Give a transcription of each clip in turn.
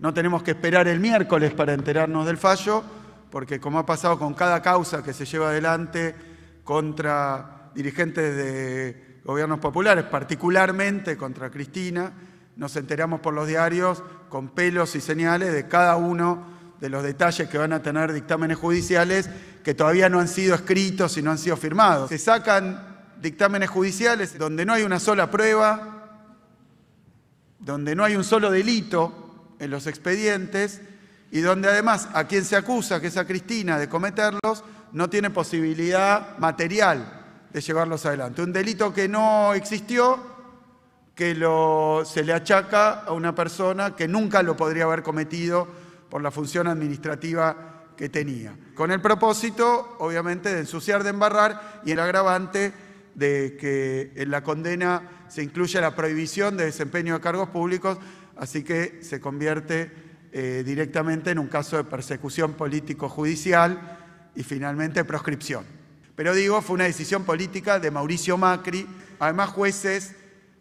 No tenemos que esperar el miércoles para enterarnos del fallo, porque como ha pasado con cada causa que se lleva adelante contra dirigentes de gobiernos populares, particularmente contra Cristina, nos enteramos por los diarios con pelos y señales de cada uno de los detalles que van a tener dictámenes judiciales que todavía no han sido escritos y no han sido firmados. Se sacan dictámenes judiciales donde no hay una sola prueba, donde no hay un solo delito en los expedientes y donde además a quien se acusa, que es a Cristina, de cometerlos, no tiene posibilidad material de llevarlos adelante. Un delito que no existió, que lo, se le achaca a una persona que nunca lo podría haber cometido por la función administrativa que tenía. Con el propósito, obviamente, de ensuciar, de embarrar y el agravante de que en la condena se incluye la prohibición de desempeño de cargos públicos, así que se convierte eh, directamente en un caso de persecución político-judicial y finalmente proscripción. Pero digo, fue una decisión política de Mauricio Macri, además jueces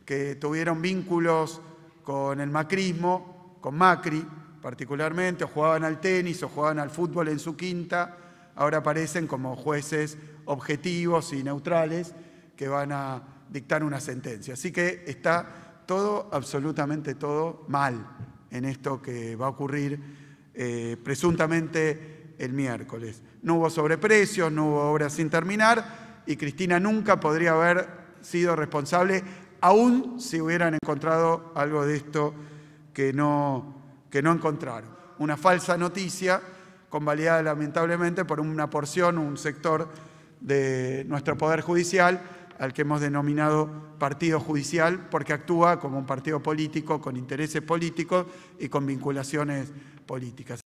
que tuvieron vínculos con el macrismo, con Macri particularmente, o jugaban al tenis o jugaban al fútbol en su quinta, ahora aparecen como jueces objetivos y neutrales, que van a dictar una sentencia. Así que está todo, absolutamente todo mal en esto que va a ocurrir eh, presuntamente el miércoles. No hubo sobreprecios, no hubo obras sin terminar y Cristina nunca podría haber sido responsable aún si hubieran encontrado algo de esto que no, que no encontraron. Una falsa noticia convalidada lamentablemente por una porción, un sector de nuestro Poder Judicial al que hemos denominado partido judicial porque actúa como un partido político con intereses políticos y con vinculaciones políticas.